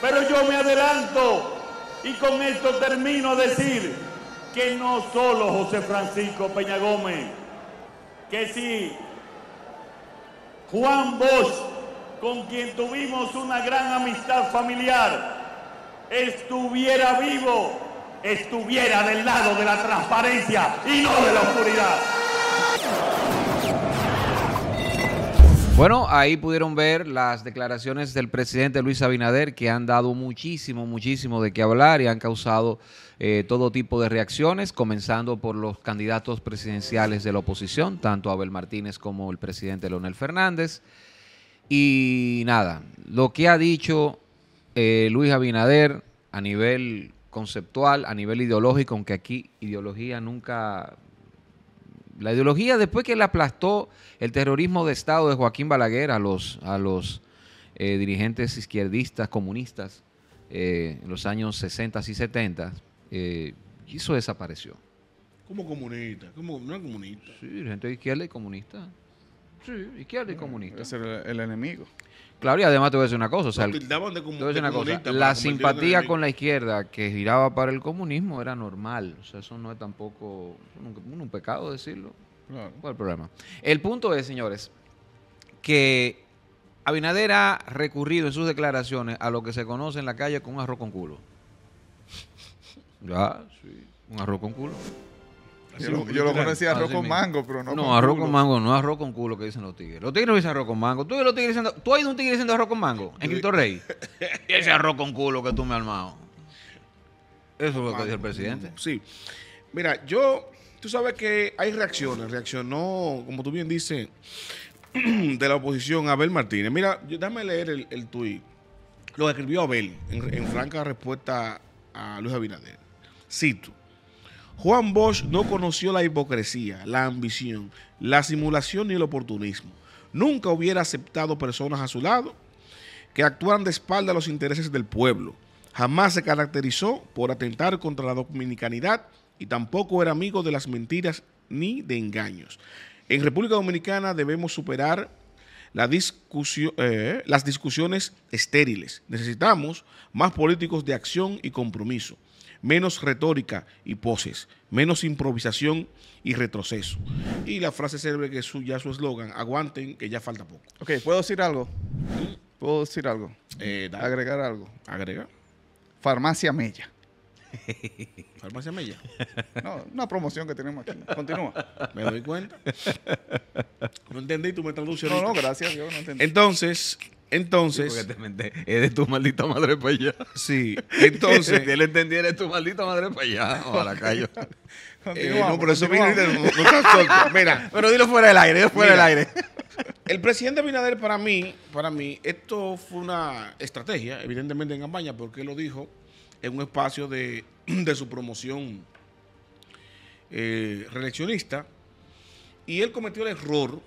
Pero yo me adelanto y con esto termino a decir que no solo José Francisco Peña Gómez, que si Juan Bosch, con quien tuvimos una gran amistad familiar, estuviera vivo, estuviera del lado de la transparencia y no de la oscuridad. Bueno, ahí pudieron ver las declaraciones del presidente Luis Abinader que han dado muchísimo, muchísimo de qué hablar y han causado eh, todo tipo de reacciones, comenzando por los candidatos presidenciales de la oposición, tanto Abel Martínez como el presidente Leonel Fernández. Y nada, lo que ha dicho eh, Luis Abinader a nivel conceptual, a nivel ideológico, aunque aquí ideología nunca la ideología, después que le aplastó el terrorismo de Estado de Joaquín Balaguer a los, a los eh, dirigentes izquierdistas, comunistas, eh, en los años 60 y 70, eh, eso desapareció. ¿Cómo comunista? ¿Cómo no comunista? Sí, gente de izquierda y comunista. Sí, izquierda y ah, comunista. Es el enemigo. Claro, y además te voy a decir una cosa. O sea, La simpatía con la izquierda que giraba para el comunismo era normal. O sea, eso no es tampoco un, pecado decirlo. Claro. ¿Cuál es el problema? El punto es, señores, que Abinader ha recurrido en sus declaraciones a lo que se conoce en la calle como un arroz con culo. Ya, sí, un arroz con culo. Yo, lo, yo lo conocía arroz con mango, pero no. No, a arroz con mango, no arroz con culo que dicen los tigres. Los tigres no dicen arroz con mango. ¿Tú, los tigres un tigre diciendo arroz con mango en Cristo Rey? Ese arroz con culo que tú me has armado. Eso es lo que dice el presidente. Sí. Mira, yo, tú sabes que hay reacciones. Reaccionó, como tú bien dices, de la oposición Abel Martínez. Mira, dame déjame leer el, tuit. Lo escribió Abel en franca respuesta a Luis Abinader. Cito. Juan Bosch no conoció la hipocresía, la ambición, la simulación ni el oportunismo. Nunca hubiera aceptado personas a su lado que actuaran de espalda a los intereses del pueblo. Jamás se caracterizó por atentar contra la dominicanidad y tampoco era amigo de las mentiras ni de engaños. En República Dominicana debemos superar eh, las discusiones estériles. Necesitamos más políticos de acción y compromiso menos retórica y poses, menos improvisación y retroceso. Y la frase célebre que es su, ya su eslogan, aguanten que ya falta poco. Ok, ¿puedo decir algo? ¿Puedo decir algo? Eh, Agregar algo. Agrega. Farmacia Mella. ¿Farmacia Mella? No, una promoción que tenemos aquí. Continúa. Me doy cuenta. No entendí, tú me traduces. No, no, gracias. Yo no entendí. Entonces, entonces. porque es de tu maldita madre para allá. Sí, entonces. él entendía, eres tu maldita madre para allá. Eh, no, pero eso mira, no, Mira. Pero dilo fuera del aire, dilo fuera del aire. El presidente Binader, para mí, para mí, esto fue una estrategia, evidentemente en campaña, porque él lo dijo en un espacio de, de su promoción eh, reeleccionista. Y él cometió el error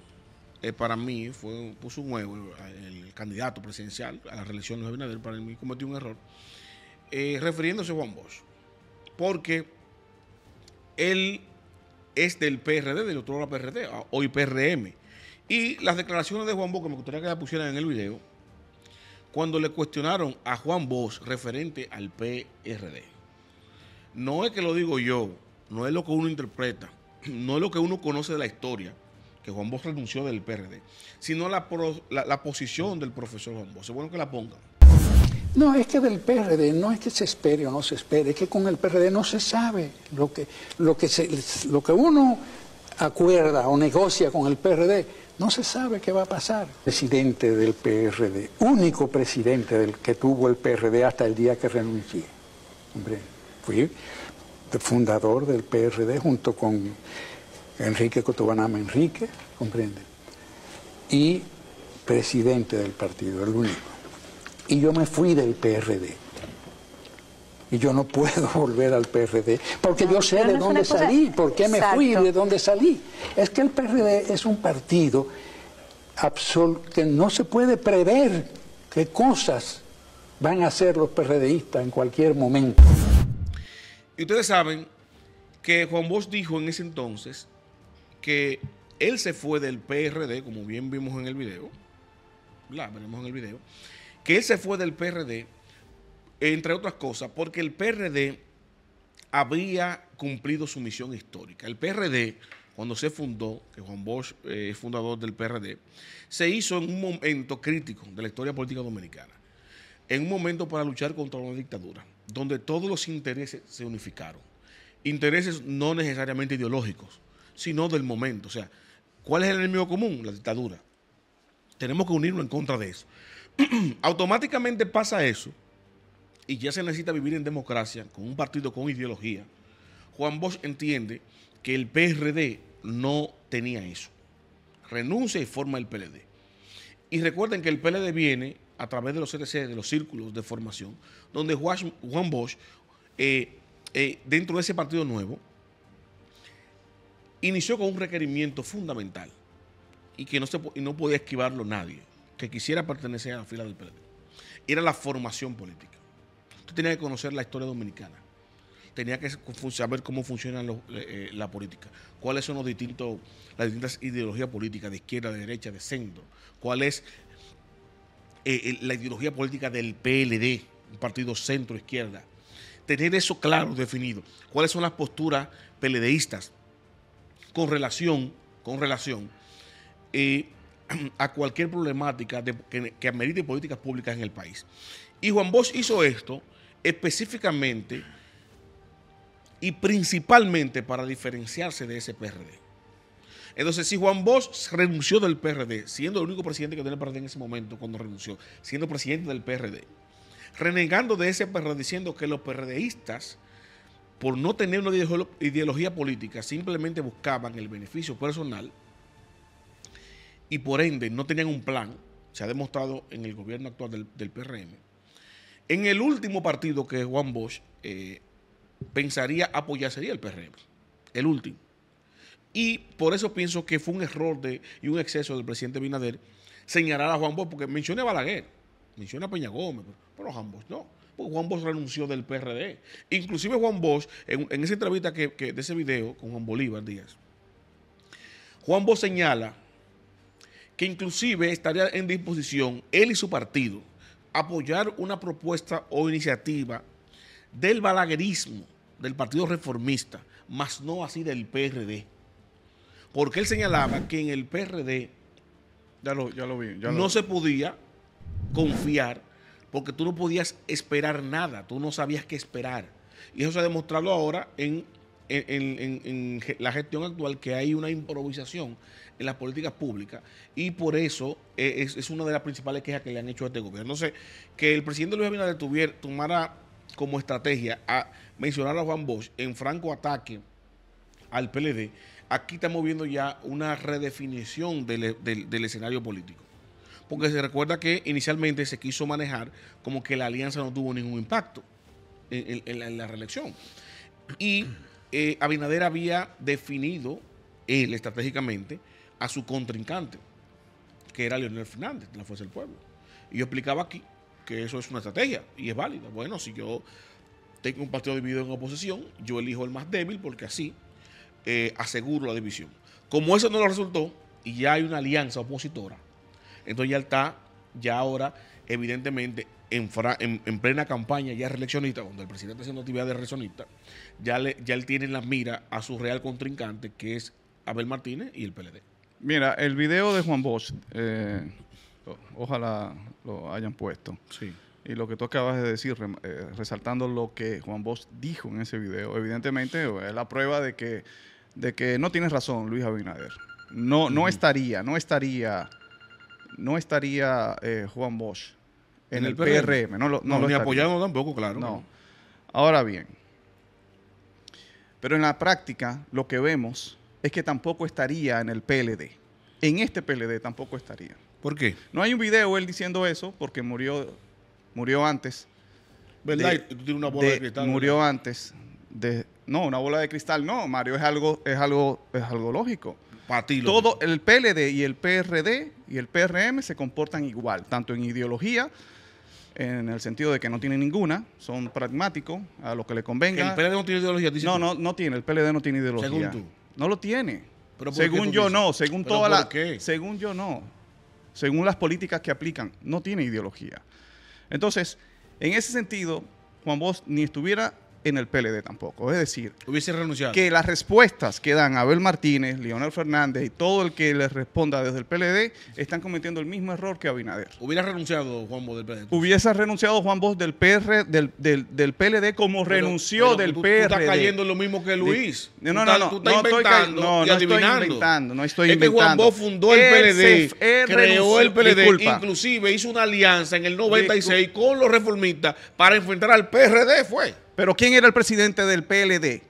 eh, para mí fue, puso un huevo eh, el, candidato presidencial a la reelección de Abinader, para mí cometió un error, eh, refiriéndose a Juan Bosch, porque él es del PRD, del otro lado PRD, hoy PRM, y las declaraciones de Juan Bosch, que me gustaría que las pusieran en el video, cuando le cuestionaron a Juan Bosch referente al PRD. No es que lo digo yo, no es lo que uno interpreta, no es lo que uno conoce de la historia, que Juan Bosch renunció del PRD, sino la, posición del profesor Juan Bosch. Es bueno que la pongan. No, es que del PRD no es que se espere o no se espere, es que con el PRD no se sabe lo que, lo que, lo que uno acuerda o negocia con el PRD, no se sabe qué va a pasar. Presidente del PRD, único presidente del que tuvo el PRD hasta el día que renuncié. Hombre, fui fundador del PRD junto con Enrique Cotobanama Enrique, comprende, y presidente del partido, el único. Y yo me fui del PRD. Y yo no puedo volver al PRD, porque yo sé de dónde salí, por qué me fui y de dónde salí. Es que el PRD es un partido absol... que no se puede prever qué cosas van a hacer los PRDistas en cualquier momento. Y ustedes saben que Juan Bosch dijo en ese entonces que él se fue del PRD, como bien vimos en el video, la veremos en el video, que él se fue del PRD, entre otras cosas, porque el PRD había cumplido su misión histórica. El PRD, cuando se fundó, que Juan Bosch eh, es fundador del PRD, se hizo en un momento crítico de la historia política dominicana, en un momento para luchar contra una dictadura, donde todos los intereses se unificaron. Intereses no necesariamente ideológicos, sino del momento. O sea, ¿cuál es el enemigo común? La dictadura. Tenemos que unirnos en contra de eso. Automáticamente pasa eso y ya se necesita vivir en democracia con un partido con ideología. Juan Bosch entiende que el PRD no tenía eso. Renuncia y forma el PLD. Y recuerden que el PLD viene a través de los CTC, de los círculos de formación, donde Juan Bosch, eh, eh, dentro de ese partido nuevo, inició con un requerimiento fundamental y que no, se, no podía esquivarlo nadie, que quisiera pertenecer a la fila del PLD. Era la formación política. Usted tenía que conocer la historia dominicana, tenía que saber cómo funciona eh, eh, la política, cuáles son los distintos, las distintas ideologías políticas, de izquierda, de derecha, de centro, cuál es eh, la ideología política del PLD, un partido centro-izquierda. Tener eso claro, definido, cuáles son las posturas PLDistas, con relación, con relación eh, a cualquier problemática que, amerite políticas públicas en el país. Y Juan Bosch hizo esto específicamente y principalmente para diferenciarse de ese PRD. Entonces, si Juan Bosch renunció del PRD, siendo el único presidente que tiene el PRD en ese momento cuando renunció, siendo presidente del PRD, renegando de ese PRD, diciendo que los PRDistas por no tener una ideología política, simplemente buscaban el beneficio personal y por ende no tenían un plan, se ha demostrado en el gobierno actual del, PRM. En el último partido que Juan Bosch eh, pensaría apoyar sería el PRM, el último. Y por eso pienso que fue un error de, y un exceso del presidente Binader señalar a Juan Bosch, porque mencioné a Balaguer, menciona a Peña Gómez, pero, pero Juan Bosch no pues Juan Bosch renunció del PRD. Inclusive Juan Bosch, en, esa entrevista que, de ese video con Juan Bolívar Díaz, Juan Bosch señala que inclusive estaría en disposición él y su partido apoyar una propuesta o iniciativa del balaguerismo, del Partido Reformista, más no así del PRD. Porque él señalaba que en el PRD ya lo, ya lo vi, no se podía confiar porque tú no podías esperar nada, tú no sabías qué esperar. Y eso se ha demostrado ahora en, la gestión actual, que hay una improvisación en las políticas públicas y por eso eh, es, una de las principales quejas que le han hecho a este gobierno. Sé que el presidente Luis Abinader tuviera, tomara como estrategia a mencionar a Juan Bosch en franco ataque al PLD, aquí estamos viendo ya una redefinición del escenario político porque se recuerda que inicialmente se quiso manejar como que la alianza no tuvo ningún impacto en, la, reelección. Y eh, Abinader había definido él estratégicamente a su contrincante, que era Leonel Fernández, de la Fuerza del Pueblo. Y yo explicaba aquí que eso es una estrategia y es válida. Bueno, si yo tengo un partido dividido en oposición, yo elijo el más débil porque así eh, aseguro la división. Como eso no lo resultó y ya hay una alianza opositora, entonces ya está, ya ahora, evidentemente, en, plena campaña, ya reeleccionista, cuando el presidente está haciendo actividad de reeleccionista, ya, él tiene la mira a su real contrincante, que es Abel Martínez y el PLD. Mira, el video de Juan Bosch, eh, ojalá lo hayan puesto. Sí. Y lo que tú acabas de decir, eh, resaltando lo que Juan Bosch dijo en ese video, evidentemente es eh, la prueba de que, no tienes razón, Luis Abinader. No, no estaría, no estaría no estaría eh, Juan Bosch en, el, PRM? No, lo, ni tampoco, claro. No. Ahora bien, pero en la práctica lo que vemos es que tampoco estaría en el PLD. En este PLD tampoco estaría. ¿Por qué? No hay un video él diciendo eso porque murió, murió antes. ¿Verdad? una bola de, cristal. Murió antes de. No, una bola de cristal no, Mario, es algo, es algo, es algo lógico. Todo el PLD y el PRD y el PRM se comportan igual, tanto en ideología, en el sentido de que no tiene ninguna, son pragmáticos a lo que le convenga. ¿El PLD no tiene ideología? No, no, no tiene, el PLD no tiene ideología. Según tú. No lo tiene. según yo no, según toda la... Qué? Según yo no, según las políticas que aplican, no tiene ideología. Entonces, en ese sentido, Juan Vos ni estuviera en el PLD tampoco. Es decir, Que las respuestas que dan Abel Martínez, Leonel Fernández y todo el que les responda desde el PLD están cometiendo el mismo error que Abinader. Hubiera renunciado Juan Bos del PLD. Hubiese renunciado Juan Bos del PR del, PLD como renunció del PLD PRD. cayendo lo mismo que Luis. no, no, no, no, inventando estoy, no, no estoy inventando, no estoy es que Juan Bos fundó el PLD, creó el PLD, inclusive hizo una alianza en el 96 eh, eh, con los reformistas para enfrentar al PRD fue. Pero ¿quién era el presidente del PLD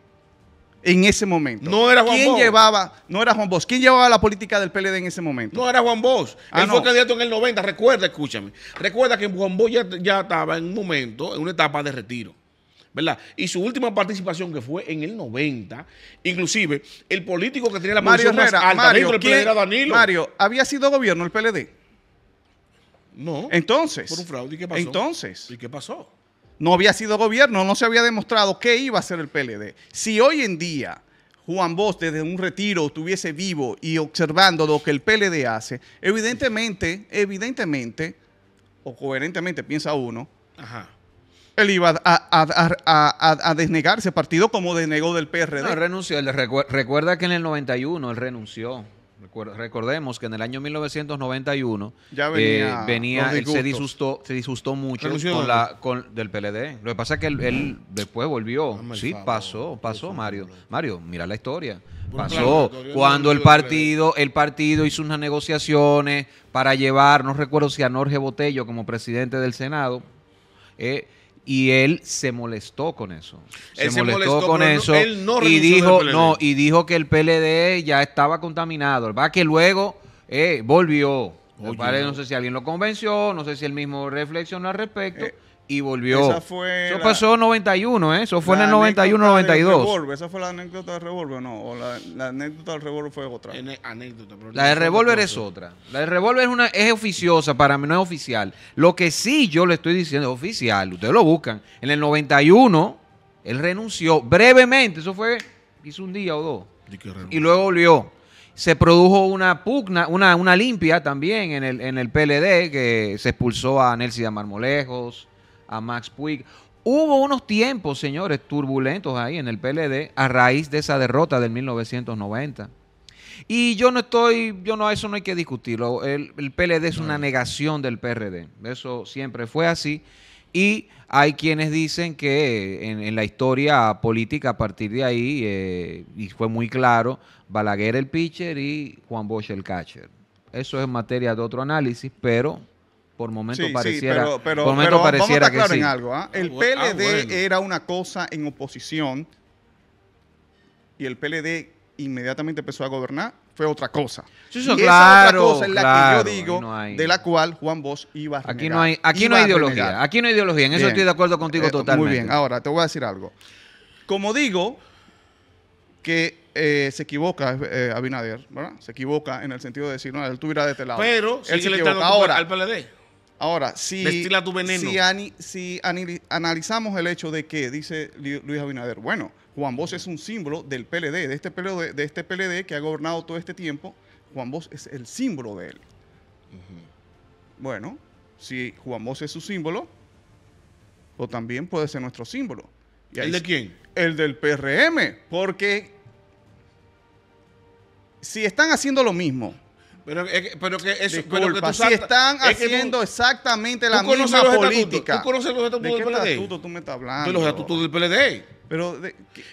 en ese momento? No era Juan ¿Quién Bosch. llevaba? No era Juan Bosch. ¿Quién llevaba la política del PLD en ese momento? No era Juan Bosch. Ah, Él fue candidato en el 90. Recuerda, escúchame. Recuerda que Juan Bosch ya, estaba en un momento, en una etapa de retiro. ¿verdad? Y su última participación que fue en el 90, inclusive el político que tenía la Mario Mario, del era Danilo. Mario, ¿había sido gobierno el PLD? No. Entonces. Por un fraude, ¿y qué pasó? Entonces. ¿Y qué pasó? no había sido gobierno, no se había demostrado qué iba a hacer el PLD. Si hoy en día Juan Bosch desde un retiro estuviese vivo y observando lo que el PLD hace, evidentemente, evidentemente, o coherentemente piensa uno, Ajá. él iba a, a, desnegarse partido como desnegó del PRD. No, renunció. Recuerda que en el 91 él renunció. Recordemos que en el año 1991 eh, venía se disustó, se disustó mucho con la con, del PLD. Lo que pasa es que él, después volvió. Ah, sí, pasó, pasó Mario. Mario, mira la historia. Pasó cuando el partido, el partido hizo unas negociaciones para llevar, no recuerdo si a Jorge Botello como presidente del Senado. Eh, y él se molestó con eso. Se, molestó, con eso y dijo no y dijo que el PLD ya estaba contaminado. Va que luego eh, volvió. no sé si alguien lo convenció, no sé si él mismo reflexionó al respecto. Eh, y volvió. Eso pasó en 91, ¿eh? Eso fue en el 91-92. ¿Esa fue la anécdota del revólver no? ¿O la, la anécdota del revólver fue otra? anécdota, la del revólver es otra. La del revólver es, una, es oficiosa, para mí no es oficial. Lo que sí yo le estoy diciendo es oficial, ustedes lo buscan. En el 91, él renunció brevemente, eso fue, hizo un día o dos. Y, luego volvió se produjo una pugna, una, limpia también en el, en el PLD que se expulsó a Nelson de Marmolejos, a Max Puig. Hubo unos tiempos, señores, turbulentos ahí en el PLD a raíz de esa derrota del 1990. Y yo no estoy, yo no, eso no hay que discutirlo. El, PLD es una negación del PRD. Eso siempre fue así. Y hay quienes dicen que en, la historia política a partir de ahí, eh, y fue muy claro, Balaguer el pitcher y Juan Bosch el catcher. Eso es materia de otro análisis, pero por momento pareciera, pero, pero, pareciera vamos a estar que en algo. ¿ah? El ah, PLD era una cosa en oposición y el PLD inmediatamente empezó a gobernar fue otra cosa. eso, claro, otra cosa es la que yo digo, de la cual Juan Bosch iba a renegar, Aquí no hay, aquí no hay ideología, aquí no hay ideología, en eso estoy de acuerdo contigo eh, totalmente. Muy bien, ahora te voy a decir algo. Como digo que eh, se equivoca eh, Abinader, ¿verdad? Se equivoca en el sentido de decir, no, él tuviera de este lado. Pero él se ahora. al PLD. Ahora, si, si, si analizamos el hecho de que, dice Luis Abinader, bueno, Juan Bosch es un símbolo del PLD, de este PLD, de este que ha gobernado todo este tiempo, Juan Bosch es el símbolo de él. Bueno, si Juan Bosch es su símbolo, o también puede ser nuestro símbolo. Y ¿El de quién? El del PRM, porque si están haciendo lo mismo, pero, pero que eso, Disculpa, pero que tú si están haciendo exactamente la misma política. Estatutos, ¿Tú conoces los estatutos ¿De del PLD? tú me estás hablando? De los estatutos del PLD. Pero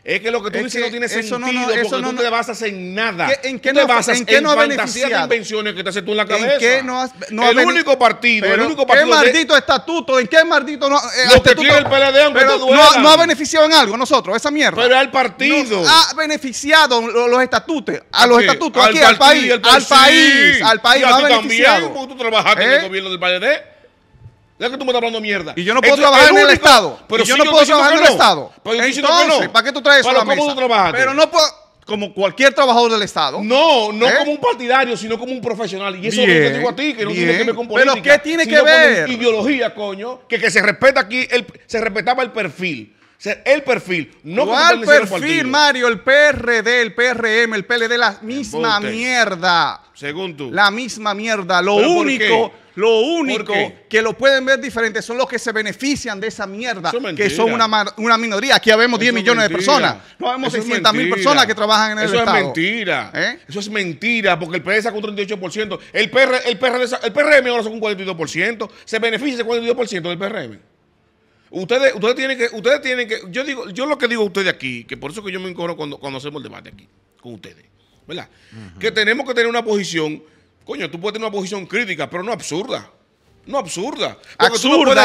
es que lo que tú dices no tiene sentido no, porque tú no te basas en nada. ¿En qué no te basas en, qué no fantasía de invenciones que te haces tú en la cabeza? ¿En qué no has, el único partido, el único partido ¿Qué maldito estatuto? ¿En qué maldito no, eh, lo que tiene el PLD aunque te No, ha beneficiado en algo nosotros, esa mierda. Pero al partido. ha beneficiado los, estatutos, a los estatutos, aquí, al, país, al país, al país, y tú trabajaste en el ¿Eh? gobierno del PLD. Ya que tú me estás hablando mierda. Y yo no puedo trabajar en el Estado. Pero y yo no puedo trabajar en el Estado. no pues Entonces, no. ¿para qué tú traes eso a la cómo mesa? Tú Pero no puedo como cualquier trabajador del Estado. No, no ¿Eh? como un partidario, sino como un profesional. Y eso es lo que te digo a ti, que no tiene que ver con política. Pero ¿qué tiene que ver? Con ideología, coño. Que, que se respeta aquí, el, se respetaba el perfil. el perfil, no ¿Cuál perfil, Mario? El PRD, el PRM, el PLD, la misma mierda. Según tú. La misma mierda. Lo único lo único que lo pueden ver diferente son los que se benefician de esa mierda, que son una, una minoría. Aquí habemos 10 millones de personas. No vemos 600 mil personas que trabajan en el Estado. Eso es mentira. ¿Eh? Eso es mentira, porque el PRD con un 38%. El, PR, el, el PRM ahora son un 42%. Se beneficia ese 42% del PRM. Ustedes, ustedes tienen que, ustedes tienen que, yo digo, yo lo que digo a ustedes aquí, que por eso que yo me incorro cuando, cuando hacemos el debate aquí, con ustedes, ¿verdad? Que tenemos que tener una posición Coño, tú puedes tener una posición crítica, pero no absurda. No absurda. Absurda,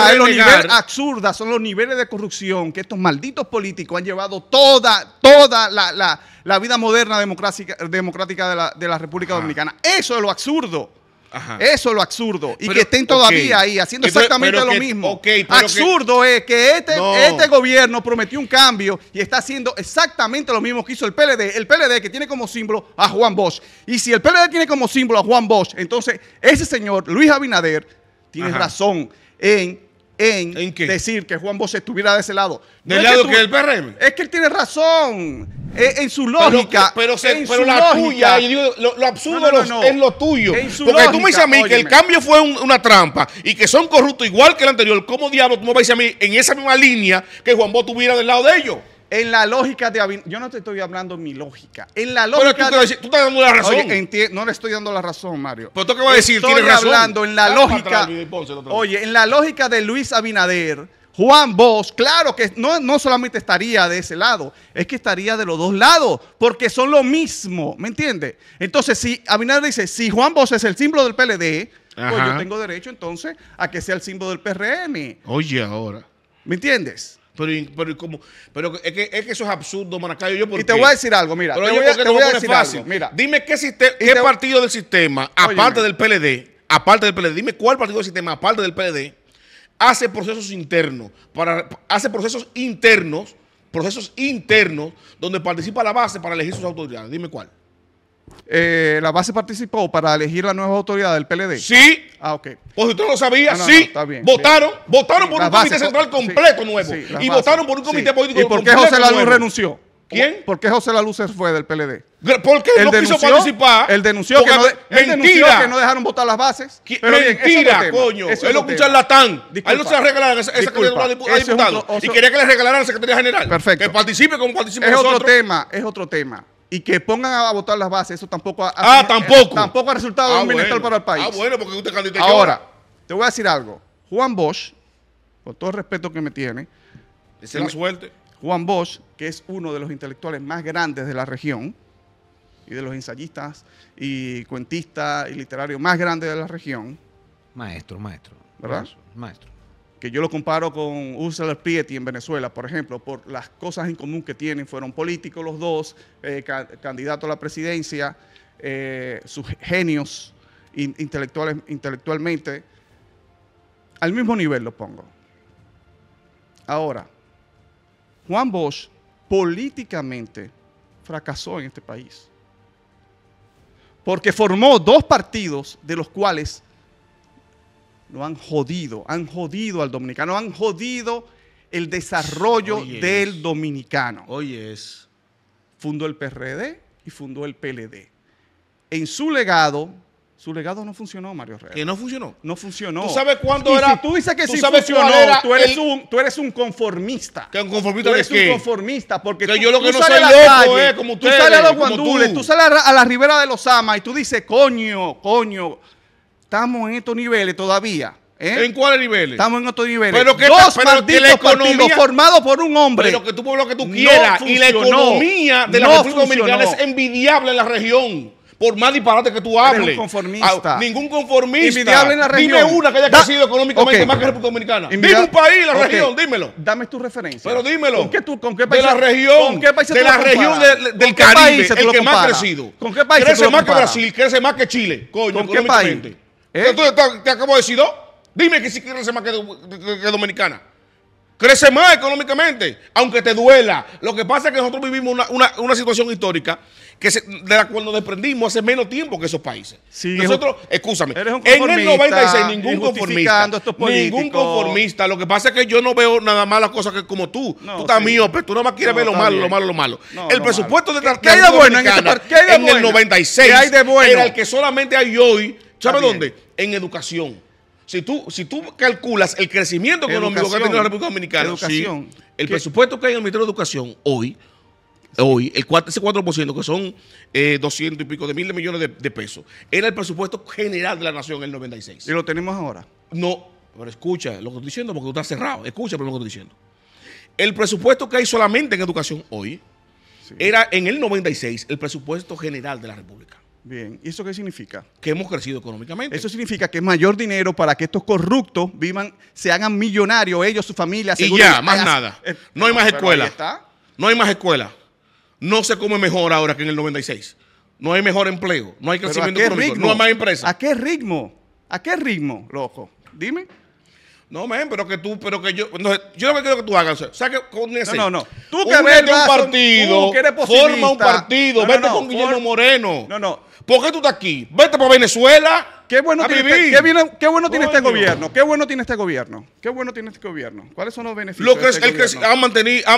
absurda son los niveles de corrupción que estos malditos políticos han llevado toda, toda la, la, la vida moderna democrática, democrática de, la, de la República Dominicana. Eso es lo absurdo. Eso es lo absurdo. Y que estén todavía ahí haciendo exactamente lo mismo. absurdo es que este, este, gobierno prometió un cambio y está haciendo exactamente lo mismo que hizo el PLD. El PLD que tiene como símbolo a Juan Bosch. Y si el PLD tiene como símbolo a Juan Bosch, entonces ese señor, Luis Abinader, tiene razón en en, decir que Juan Bosch estuviera de ese lado. ¿Del lado es que, PRM? Es que él tiene razón. Eh, en, su lógica. Pero, la tuya. digo, lo, absurdo es lo tuyo. Porque tú me dices a mí que el cambio fue una trampa y que son corruptos igual que el anterior. ¿Cómo diablos tú me vas a decir a mí en esa misma línea que Juan Bosch estuviera del lado de ellos? En la lógica de yo no te estoy hablando mi lógica. En la lógica. Pero tú, decir, tú estás dando la razón. no le estoy dando la razón, Mario. Pero tú qué vas a decir, estoy razón. hablando en la ah, lógica. Oye, en la lógica de Luis Abinader, Juan Bosch, claro que no, solamente estaría de ese lado, es que estaría de los dos lados, porque son lo mismo, ¿me entiendes? Entonces, si Abinader dice, si Juan Bosch es el símbolo del PLD, pues yo tengo derecho entonces a que sea el símbolo del PRM. Oye, ahora. ¿Me entiendes? Pero, como, pero es, que, es que eso es absurdo, Maracayo. y te voy a decir algo, mira. Pero te voy a, te voy a decir Algo, mira. Dime qué, qué partido del sistema, aparte del PLD, aparte del PLD, dime cuál partido del sistema, aparte del PLD, hace procesos internos, para, hace procesos internos, procesos internos, donde participa la base para elegir sus autoridades. Dime cuál. Eh, la base participó para elegir la nueva autoridad del PLD. Sí. Ah, ok. Pues usted lo sabía, sí. votaron, votaron por un comité central completo nuevo. y votaron por un comité político. ¿Y por qué José Laluz renunció? ¿Quién? ¿Por qué José Laluz se fue del PLD? ¿Por qué él no quiso participar? Él denunció, que no, él denunció que no dejaron votar las bases. Pero mentira, coño. Eso él es un charlatán. A él no se arreglaron esa, esa candidatura a diputado. y quería que le regalaran a la Secretaría General. Perfecto. Que participe como participe Es otro tema, es otro tema y que pongan a votar las bases, eso tampoco ha, ah, tampoco. tampoco ha resultado ah, un bueno. para el país. Ah, bueno, porque usted Ahora, te voy a decir algo. Juan Bosch, con todo el respeto que me tiene, es la suerte. Juan Bosch, que es uno de los intelectuales más grandes de la región y de los ensayistas y cuentistas y literarios más grandes de la región. Maestro, maestro. ¿Verdad? Maestro que yo lo comparo con Ursula Prieti en Venezuela, por ejemplo, por las cosas en común que tienen, fueron políticos los dos, eh, candidatos a la presidencia, eh, sus genios intelectuales, intelectualmente, al mismo nivel lo pongo. Ahora, Juan Bosch políticamente fracasó en este país, porque formó dos partidos de los cuales han jodido, han jodido al dominicano, han jodido el desarrollo del dominicano. Oye es. Fundó el PRD y fundó el PLD. En su legado, su legado no funcionó, Mario Herrera. ¿Que no funcionó? No funcionó. ¿Tú sabes cuándo era? tú dices que sí funcionó, tú, eres un, tú eres un conformista. ¿Qué conformista tú eres un conformista. Porque que yo lo que no soy eh, como Tú sales a guandules, tú. sales la, a ribera de los Amas y tú dices, coño, coño, Estamos en estos niveles todavía. ¿eh? ¿En cuáles niveles? Estamos en otros niveles. Pero que Dos pero partidos formados por un hombre. Pero que tú lo que tú quieras. y la economía de la República Dominicana es envidiable en la región. Por más disparate que tú hables. Ah, ningún conformista. ningún conformista. Dime una que haya crecido económicamente más que la República Dominicana. Dime un país, la región, dímelo. Dame tu referencia. Pero dímelo. ¿Con qué, con qué país? De la región. ¿Con qué país De la región del Caribe, el que más ha crecido. ¿Con qué país? Crece más que Brasil, crece más que Chile. Coño, ¿Con qué país? ¿Eh? Entonces, te, acabo de decir dos. Dime que si crece más que, Dominicana. Crece más económicamente, aunque te duela. Lo que pasa es que nosotros vivimos una, situación histórica que se, de la cual nos desprendimos hace menos tiempo que esos países. Sí, nosotros, escúchame, en el 96 ningún conformista, ningún conformista. Lo que pasa es que yo no veo nada más las cosas que como tú. tú estás mío, pero tú nada más quieres ver lo malo, lo malo, lo malo, el presupuesto de la arquitectura bueno en, este el 96 hay de bueno? era el que solamente hay hoy ¿Sabes dónde? En educación. Si tú, si tú calculas el crecimiento económico que ha la República Dominicana, el presupuesto que hay en el Ministerio de Educación hoy, hoy, el 4, ese 4%, que son 200 eh, y pico de mil de millones de, pesos, era el presupuesto general de la nación en el 96. ¿Y lo tenemos ahora? No, pero escucha lo que estoy diciendo porque tú estás cerrado. Escucha lo que estoy diciendo. El presupuesto que hay solamente en educación hoy era en el 96 el presupuesto general de la República. Bien, ¿y eso qué significa? Que hemos crecido económicamente. Eso significa que es mayor dinero para que estos corruptos vivan, se hagan millonarios ellos, su familia. Y ya, más nada. Eh, no, hay más escuela. No hay más escuela. No se come mejor ahora que en el 96. No hay mejor empleo. No hay crecimiento económico. No hay más empresas. ¿A qué ritmo? ¿A qué ritmo, loco? Dime. No, men, pero que tú, pero que yo, yo lo que quiero que tú hagas, o con ese, No, no, no. Tú que vete un partido, forma un partido, vete con Guillermo Moreno. No, no, ¿Por qué tú estás aquí? Vete para Venezuela. Este- qué bueno, tiene este, qué, qué bueno tiene este gobierno. Qué bueno tiene este gobierno. Qué bueno tiene este gobierno. ¿Cuáles son los beneficios? Lo este han,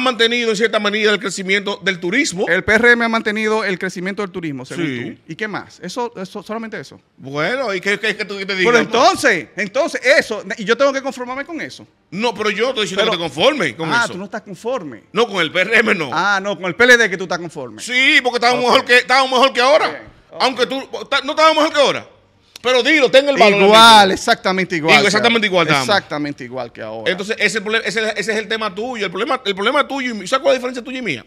mantenido, en cierta manera el crecimiento del turismo. El PRM ha mantenido el crecimiento del turismo, según ¿Y qué más? Eso, eso solamente eso. Bueno, ¿y qué, es que tú te digas? Pero entonces, entonces, eso. Y yo tengo que conformarme con eso. No, pero yo estoy diciendo que te conforme con ah, eso. Ah, tú no estás conforme. No, con el PRM no. Ah, no, con el PLD que tú estás conforme. Sí, porque estaba mejor, que, estaba mejor que ahora. Aunque tú no estábamos mejor que ahora. Pero dilo, ten el valor. Igual, exactamente igual. exactamente igual. Exactamente, igual que ahora. Entonces, ese, es el tema tuyo. El problema, el problema tuyo. ¿Sabes cuál es la diferencia tuya y mía?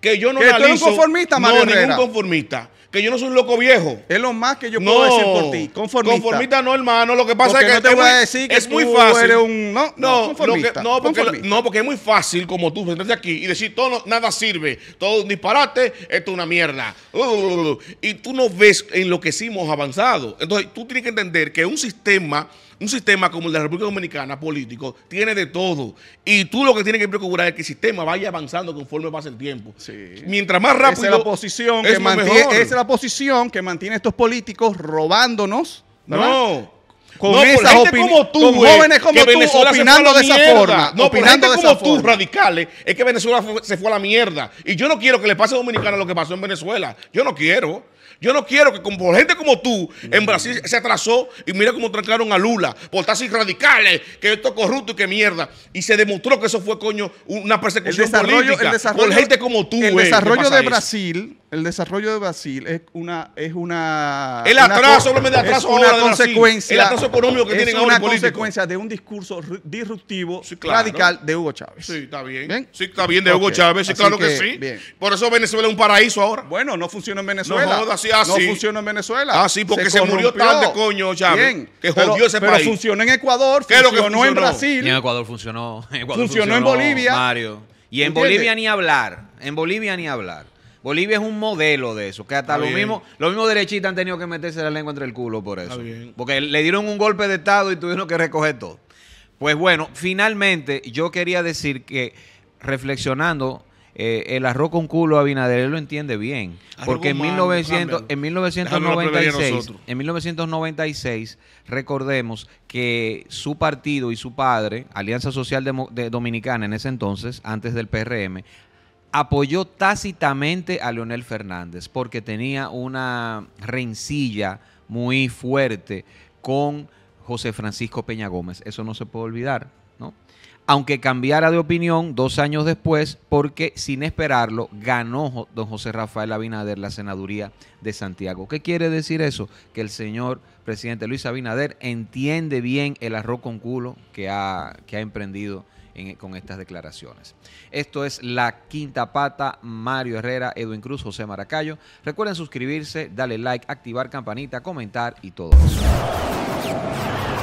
Que yo no que un conformista, No, ningún conformista que yo no soy un loco viejo. Es lo más que yo puedo decir por ti. Conformista. Conformista no, hermano. Lo que pasa es que no te voy a decir que es tú muy fácil. Eres un, no, no, no, porque, no, porque es muy fácil como tú sentarte aquí y decir todo nada sirve, todo disparate, esto es una mierda. Uh, uh, uh, y tú no ves en lo que sí hemos avanzado. Entonces, tú tienes que entender que un sistema un sistema como el de la República Dominicana, político, tiene de todo. Y tú lo que tienes que procurar es que el sistema vaya avanzando conforme pasa el tiempo. Mientras más rápido. es la posición, que, mantiene, es la posición que mantiene estos políticos robándonos. No con gente como tú, con eh, jóvenes como tú opinando de esa forma. No, opinando de como tú, radicales, es que Venezuela se fue a la mierda. Y yo no quiero que le pase a Dominicana lo que pasó en Venezuela. Yo no quiero. Yo no quiero que por gente como tú en Brasil se atrasó y mira cómo trancaron a Lula por sin radicales, que esto es corrupto y que mierda. Y se demostró que eso fue, coño, una persecución política por gente como tú. El eh, desarrollo de Brasil el desarrollo de Brasil es una es una atraso, es una consecuencia de económico que es una consecuencia de un discurso disruptivo radical de Hugo Chávez. Sí, está bien. Sí, está bien de Hugo Chávez, sí, claro que, sí. Por eso Venezuela es un paraíso ahora. Bueno, no funciona en Venezuela. No, ah, funciona en Venezuela. Ah, sí, porque se, murió murió tarde, coño, Chávez. Que jodió ese país. Pero funcionó en Ecuador, funcionó, que en Brasil. Y en Ecuador funcionó. funcionó, en Bolivia. Mario. Y en Bolivia ni hablar. En Bolivia ni hablar. Bolivia es un modelo de eso, que hasta los mismos lo mismo derechistas han tenido que meterse la lengua entre el culo por eso. Porque le dieron un golpe de Estado y tuvieron que recoger todo. Pues bueno, finalmente yo quería decir que reflexionando, eh, el arroz con culo Binader, él lo entiende bien. porque en, 1900, en, 1996, en 1996, recordemos que su partido y su padre, Alianza Social Dominicana en ese entonces, antes del PRM, apoyó tácitamente a Leonel Fernández porque tenía una rencilla muy fuerte con José Francisco Peña Gómez. Eso no se puede olvidar, ¿no? Aunque cambiara de opinión dos años después, porque sin esperarlo ganó don José Rafael Abinader la senaduría de Santiago. ¿Qué quiere decir eso? Que el señor presidente Luis Abinader entiende bien el arroz con culo que ha, que ha emprendido con estas declaraciones. Esto es La Quinta Pata, Mario Herrera, Edwin Cruz, José Maracayo. Recuerden suscribirse, darle like, activar campanita, comentar y todo eso.